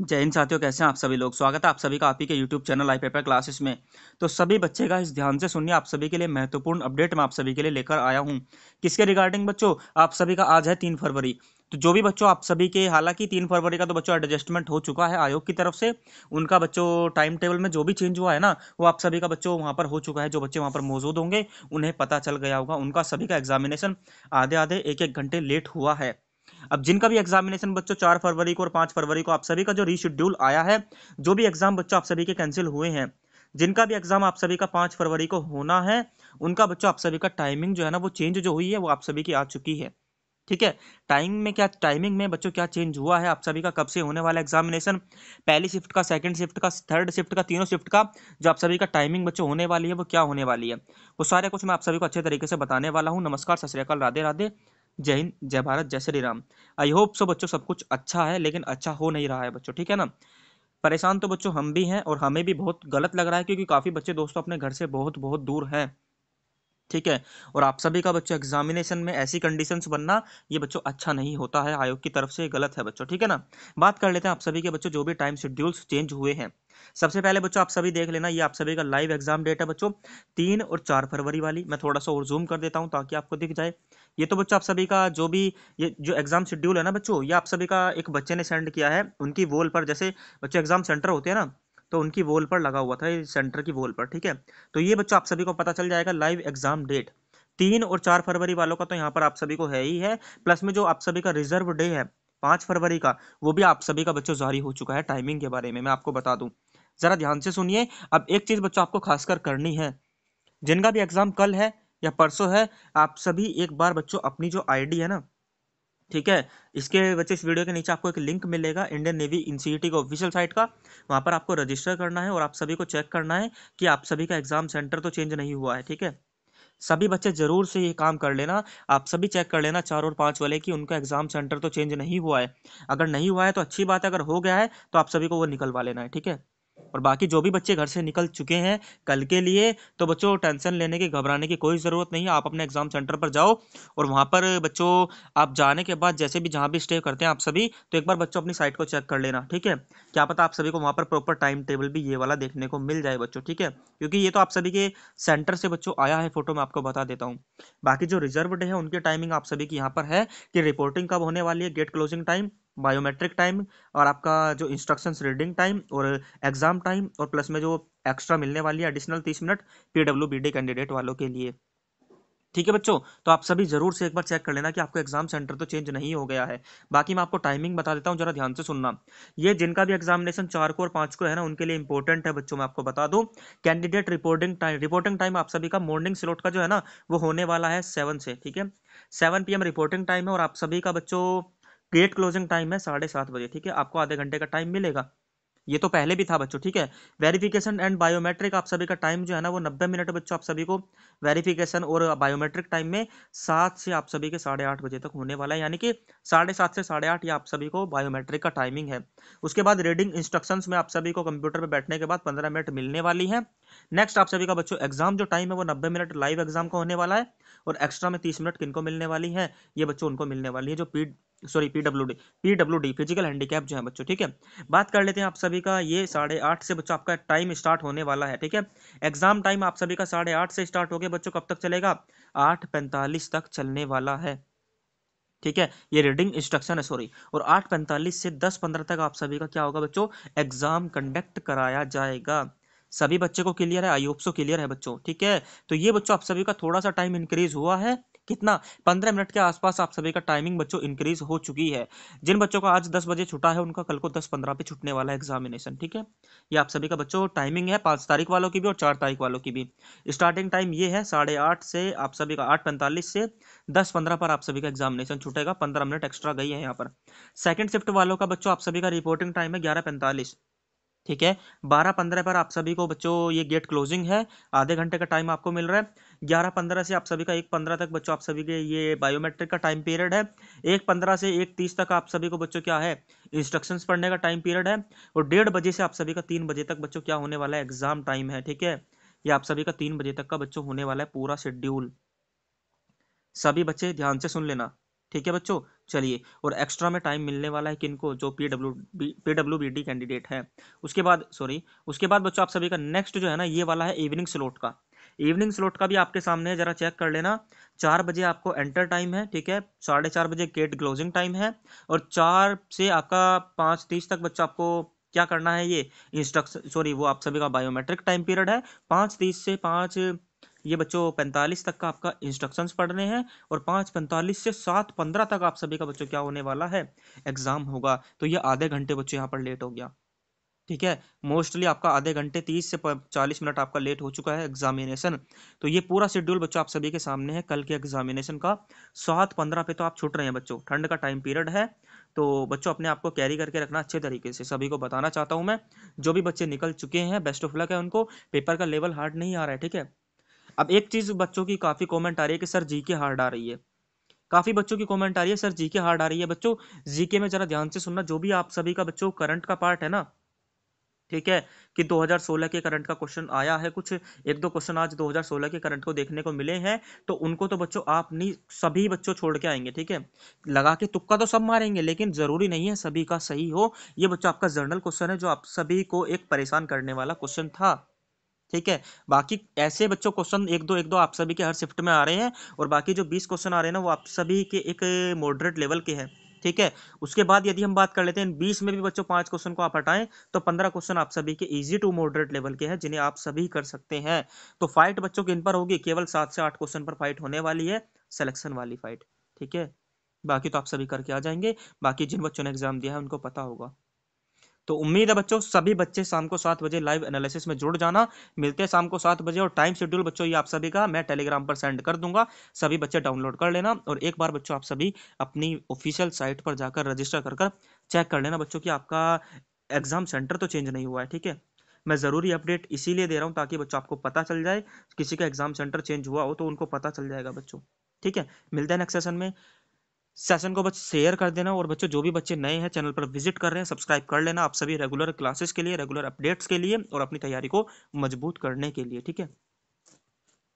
जय हिंद साथियों कैसे हैं आप सभी लोग स्वागत है आप सभी का आप ही के YouTube channel I paper classes में तो सभी बच्चे का इस ध्यान से सुनिए आप सभी के लिए महत्वपूर्ण अपडेट मैं आप सभी के लिए लेकर आया हूं किसके रिगार्डिंग बच्चों आप सभी का आज है तीन फरवरी तो जो भी बच्चों आप सभी के हालांकि तीन फरवरी का तो बच्चों एडजस्टमेंट हो चुका है आयोग की तरफ से उनका बच्चों टाइम टेबल में जो भी चेंज हुआ है ना वो आप सभी का बच्चों वहाँ पर हो चुका है जो बच्चे वहाँ पर मौजूद होंगे उन्हें पता चल गया होगा उनका सभी का एग्जामिनेशन आधे आधे एक एक घंटे लेट हुआ है अब जिनका भी एग्जामिनेशन बच्चों चार फरवरी को और पांच फरवरी को आप सभी का जो रीशेड्यूल आया है जो भी एग्जाम बच्चों आप सभी के कैंसिल हुए हैं जिनका भी एग्जाम आप सभी का पांच फरवरी को होना है उनका बच्चों आप सभी का टाइमिंग जो है ना वो चेंज जो हुई है वो आप सभी की आ चुकी है ठीक है टाइमिंग में क्या टाइमिंग में बच्चों क्या चेंज हुआ है आप सभी का कब से होने वाला एग्जामिनेशन पहली शिफ्ट का सेकंड शिफ्ट का थर्ड शिफ्ट का तीनों शिफ्ट का जो आप सभी का टाइमिंग बच्चों होने वाली है वो क्या होने वाली है वो सारे कुछ मैं आप सभी को अच्छे तरीके से बताने वाला हूँ नमस्कार सत श्रीकाल राधे राधे जय हिंद जय भारत जय Shri Ram I hope so बच्चों सब कुछ अच्छा है लेकिन अच्छा हो नहीं रहा है बच्चों ठीक है ना परेशान तो बच्चों हम भी हैं और हमें भी बहुत गलत लग रहा है क्योंकि काफ़ी बच्चे दोस्तों अपने घर से बहुत बहुत दूर हैं ठीक है और आप सभी का बच्चों एग्जामिनेशन में ऐसी कंडीशंस बनना ये बच्चों अच्छा नहीं होता है आयोग की तरफ से गलत है बच्चों ठीक है ना बात कर लेते हैं आप सभी के बच्चों जो भी टाइम शेड्यूल्स चेंज हुए हैं सबसे पहले बच्चों आप सभी देख लेना ये आप सभी का लाइव एग्जाम डेट है बच्चों तीन और चार फरवरी वाली मैं थोड़ा सा और जूम कर देता हूँ ताकि आपको दिख जाए ये तो बच्चों आप सभी का जो भी ये जो एग्जाम शेड्यूल है ना बच्चों ये आप सभी का एक बच्चे ने सेंड किया है उनकी वॉल पर जैसे बच्चों एग्जाम सेंटर होते हैं ना तो उनकी वोल पर लगा हुआ था सेंटर की वोल पर ठीक है तो ये बच्चों आप सभी को पता चल जाएगा लाइव एग्जाम डेट तीन और चार फरवरी वालों का तो यहाँ पर आप सभी को है ही है प्लस में जो आप सभी का रिजर्व डे है पांच फरवरी का वो भी आप सभी का बच्चों जारी हो चुका है टाइमिंग के बारे में मैं आपको बता दूं ज़रा ध्यान से सुनिए अब एक चीज़ बच्चों आपको खासकर करनी है जिनका भी एग्ज़ाम कल है या परसों है आप सभी एक बार बच्चों अपनी जो आईडी है ना ठीक है इसके बच्चे इस वीडियो के नीचे आपको एक लिंक मिलेगा इंडियन नेवी इंस्टीट्यूट का ऑफिशियल साइट का वहाँ पर आपको रजिस्टर करना है और आप सभी को चेक करना है कि आप सभी का एग्जाम सेंटर तो चेंज नहीं हुआ है ठीक है सभी बच्चे जरूर से ये काम कर लेना आप सभी चेक कर लेना चार और पाँच वाले कि उनका एग्जाम सेंटर तो चेंज नहीं हुआ है अगर नहीं हुआ है तो अच्छी बात है अगर हो गया है तो आप सभी को वो निकलवा लेना है ठीक है और बाकी जो भी बच्चे घर से निकल चुके हैं कल के लिए तो बच्चों टेंशन लेने की घबराने की कोई ज़रूरत नहीं है आप अपने एग्ज़ाम सेंटर पर जाओ और वहाँ पर बच्चों आप जाने के बाद जैसे भी जहाँ भी स्टे करते हैं आप सभी तो एक बार बच्चों अपनी साइट को चेक कर लेना ठीक है क्या पता आप सभी को वहाँ पर प्रॉपर टाइम टेबल भी ये वाला देखने को मिल जाए बच्चों ठीक है क्योंकि ये तो आप सभी के सेंटर से बच्चों आया है फोटो मैं आपको बता देता हूँ बाकी जो रिजर्व डे है उनकी टाइमिंग आप सभी की यहाँ पर है कि रिपोर्टिंग कब होने वाली है gate closing time biometric time और आपका जो इंस्ट्रक्शंस रीडिंग टाइम और एग्ज़ाम टाइम और प्लस में जो एक्स्ट्रा मिलने वाली है एडिशनल तीस minute P W B D candidate वालों के लिए ठीक है बच्चों तो आप सभी जरूर से एक बार चेक कर लेना कि आपका एग्जाम सेंटर तो चेंज नहीं हो गया है बाकी मैं आपको टाइमिंग बता देता हूँ जरा ध्यान से सुनना ये जिनका भी एग्जामिनेशन चार को और पाँच को है ना उनके लिए इंपॉर्टेंट है बच्चों मैं आपको बता दूँ candidate reporting time reporting time आप सभी का मॉर्निंग स्लॉट का जो है ना वो होने वाला है सेवन से ठीक है सेवन पी रिपोर्टिंग टाइम है और आप सभी का बच्चों गेट क्लोजिंग टाइम है साढ़े सात बजे ठीक है आपको आधे घंटे का टाइम मिलेगा ये तो पहले भी था बच्चों ठीक है वेरिफिकेशन एंड बायोमेट्रिक आप सभी का टाइम जो है ना वो नब्बे मिनट बच्चों आप सभी को वेरिफिकेशन और बायोमेट्रिक टाइम में सात से आप सभी के साढ़े आठ बजे तक होने वाला है यानी कि साढ़े सात से साढ़े आठ ये आप सभी को बायोमेट्रिक का टाइमिंग है उसके बाद रीडिंग इंस्ट्रक्शन में आप सभी को कंप्यूटर पर बैठने के बाद पंद्रह मिनट मिलने वाली है नेक्स्ट आप सभी का बच्चों एग्जाम जो टाइम है वो नब्बे मिनट लाइव एग्जाम का होने वाला है और एक्स्ट्रा में तीस मिनट किनको मिलने वाली है ये बच्चों उनको मिलने वाली है जो sorry PW PWD physical handicap जो है बच्चों ठीक है बात कर लेते हैं आप सभी का ये साढ़े आठ से बच्चों आपका टाइम स्टार्ट होने वाला है ठीक है एग्जाम टाइम आप सभी का साढ़े आठ से स्टार्ट हो गया बच्चों कब तक चलेगा आठ पैंतालीस तक चलने वाला है ठीक है ये रीडिंग इंस्ट्रक्शन है सॉरी और आठ पैंतालीस से दस पंद्रह तक आप सभी का क्या होगा बच्चों एग्जाम कंडक्ट कराया जाएगा सभी बच्चे को क्लियर है आई होप सो क्लियर है बच्चों ठीक है तो ये बच्चों आप सभी का थोड़ा सा टाइम इंक्रीज हुआ है कितना पंद्रह मिनट के आसपास आप सभी का टाइमिंग बच्चों इंक्रीज हो चुकी है जिन बच्चों का आज दस बजे छुटा है उनका कल को दस पंद्रह पे छुटने वाला है एग्जामिनेशन ठीक है ये आप सभी का बच्चों टाइमिंग है पाँच तारीख वालों की भी और चार तारीख वालों की भी स्टार्टिंग टाइम ये है साढ़े आठ से आप सभी का आठ पैंतालीस से दस पंद्रह पर आप सभी का एग्जामिनेशन छुटेगा पंद्रह मिनट एक्स्ट्रा गई है यहाँ पर सेकंड शिफ्ट वालों का बच्चों आप सभी का रिपोर्टिंग टाइम है ग्यारह पैंतालीस ठीक है बारह पंद्रह पर आप सभी को बच्चों ये गेट क्लोजिंग है आधे घंटे का टाइम आपको मिल रहा है ग्यारह पंद्रह से आप सभी का एक पंद्रह तक बच्चों आप सभी के ये बायोमेट्रिक का टाइम पीरियड है एक पंद्रह से एक तीस तक आप सभी को बच्चों क्या है इंस्ट्रक्शंस पढ़ने का टाइम पीरियड है और डेढ़ बजे से आप सभी का तीन बजे तक बच्चों क्या होने वाला है एग्जाम टाइम है ठीक है ये आप सभी का तीन बजे तक का बच्चों होने वाला है पूरा शेड्यूल सभी बच्चे ध्यान से सुन लेना ठीक है बच्चों चलिए और एक्स्ट्रा में टाइम मिलने वाला है किनको जो P W B P W B D candidate है उसके बाद सॉरी उसके बाद बच्चों आप सभी का नेक्स्ट जो है ना ये वाला है इवनिंग स्लॉट का इवनिंग स्लॉट का भी आपके सामने है जरा चेक कर लेना चार बजे आपको एंटर टाइम है ठीक है साढ़े चार बजे गेट क्लोजिंग टाइम है और चार से आपका पाँच तीस तक बच्चा आपको क्या करना है ये इंस्ट्रक्शन सॉरी वो आप सभी का बायोमेट्रिक टाइम पीरियड है पाँच तीस से पाँच ये बच्चों पैंतालीस तक का आपका इंस्ट्रक्शंस पढ़ने हैं और पाँच पैंतालीस से सात पंद्रह तक आप सभी का बच्चों क्या होने वाला है एग्जाम होगा तो ये आधे घंटे बच्चों यहाँ पर लेट हो गया ठीक है मोस्टली आपका आधे घंटे तीस से चालीस मिनट आपका लेट हो चुका है एग्जामिनेशन तो ये पूरा शेड्यूल बच्चों आप सभी के सामने है कल के एग्जामिनेशन का सात पंद्रह पे तो आप छूट रहे हैं बच्चों ठंड का टाइम पीरियड है तो बच्चों अपने आप को कैरी करके रखना अच्छे तरीके से सभी को बताना चाहता हूँ मैं जो भी बच्चे निकल चुके हैं बेस्ट ऑफ लक है उनको पेपर का लेवल हार्ड नहीं आ रहा है ठीक है अब एक चीज़ बच्चों की काफ़ी कमेंट आ रही है कि सर जी के हार्ड आ रही है काफ़ी बच्चों की कमेंट आ रही है सर जी के हार्ड आ रही है बच्चों जी में ज़रा ध्यान से सुनना जो भी आप सभी का बच्चों करंट का पार्ट है ना ठीक है कि 2016 के करंट का क्वेश्चन आया है कुछ एक दो क्वेश्चन आज 2016 के करंट को देखने को मिले हैं तो उनको तो बच्चों आप नहीं सभी बच्चों छोड़ के आएंगे ठीक है लगा के तुक्का तो सब मारेंगे लेकिन ज़रूरी नहीं है सभी का सही हो ये बच्चों आपका जर्नल क्वेश्चन है जो आप सभी को एक परेशान करने वाला क्वेश्चन था ठीक है बाकी ऐसे बच्चों क्वेश्चन एक दो एक दो आप सभी के हर शिफ्ट में आ रहे हैं और बाकी जो बीस क्वेश्चन आ रहे हैं ना वो आप सभी के एक मॉडरेट लेवल के हैं ठीक है उसके बाद यदि हम बात कर लेते हैं बीस में भी बच्चों पांच क्वेश्चन को आप हटाएं तो पंद्रह क्वेश्चन आप सभी के इजी टू मॉडरेट लेवल के हैं जिन्हें आप सभी कर सकते हैं तो फाइट बच्चों इन पर होगी केवल सात से आठ क्वेश्चन पर फाइट होने वाली है सिलेक्शन वाली फाइट ठीक है बाकी तो आप सभी करके आ जाएंगे बाकी जिन बच्चों ने एग्जाम दिया है उनको पता होगा तो उम्मीद है बच्चों सभी बच्चे शाम को सात बजे लाइव एनालिसिस में जुड़ जाना मिलते हैं शाम को सात बजे और टाइम शेड्यूल बच्चों ये आप सभी का मैं टेलीग्राम पर सेंड कर दूंगा सभी बच्चे डाउनलोड कर लेना और एक बार बच्चों आप सभी अपनी ऑफिशियल साइट पर जाकर रजिस्टर कर कर चेक कर लेना बच्चों की आपका एग्जाम सेंटर तो चेंज नहीं हुआ है ठीक है मैं ज़रूरी अपडेट इसीलिए दे रहा हूँ ताकि बच्चों आपको पता चल जाए किसी का एग्जाम सेंटर चेंज हुआ हो तो उनको पता चल जाएगा बच्चों ठीक है मिलते हैं नेक्स्ट सेशन में सेशन को बस शेयर कर देना और बच्चों जो भी बच्चे नए हैं चैनल पर विजिट कर रहे हैं सब्सक्राइब कर लेना आप सभी रेगुलर क्लासेस के लिए रेगुलर अपडेट्स के लिए और अपनी तैयारी को मजबूत करने के लिए ठीक है